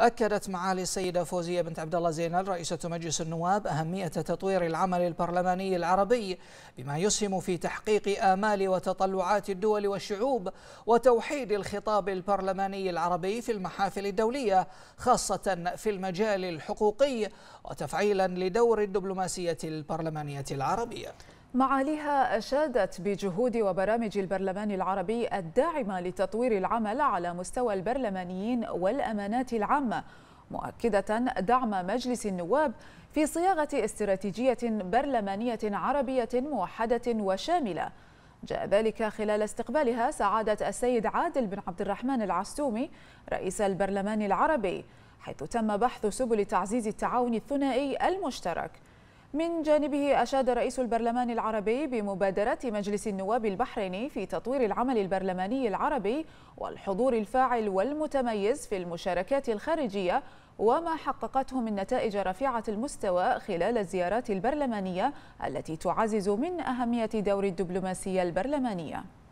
أكدت معالي السيدة فوزية بنت عبد الله زينال رئيسة مجلس النواب أهمية تطوير العمل البرلماني العربي بما يسهم في تحقيق آمال وتطلعات الدول والشعوب وتوحيد الخطاب البرلماني العربي في المحافل الدولية خاصة في المجال الحقوقي وتفعيلا لدور الدبلوماسية البرلمانية العربية معاليها أشادت بجهود وبرامج البرلمان العربي الداعمة لتطوير العمل على مستوى البرلمانيين والأمانات العامة مؤكدة دعم مجلس النواب في صياغة استراتيجية برلمانية عربية موحدة وشاملة جاء ذلك خلال استقبالها سعادة السيد عادل بن عبد الرحمن العستومي رئيس البرلمان العربي حيث تم بحث سبل تعزيز التعاون الثنائي المشترك من جانبه أشاد رئيس البرلمان العربي بمبادرة مجلس النواب البحريني في تطوير العمل البرلماني العربي والحضور الفاعل والمتميز في المشاركات الخارجية وما حققته من نتائج رفيعة المستوى خلال الزيارات البرلمانية التي تعزز من أهمية دور الدبلوماسية البرلمانية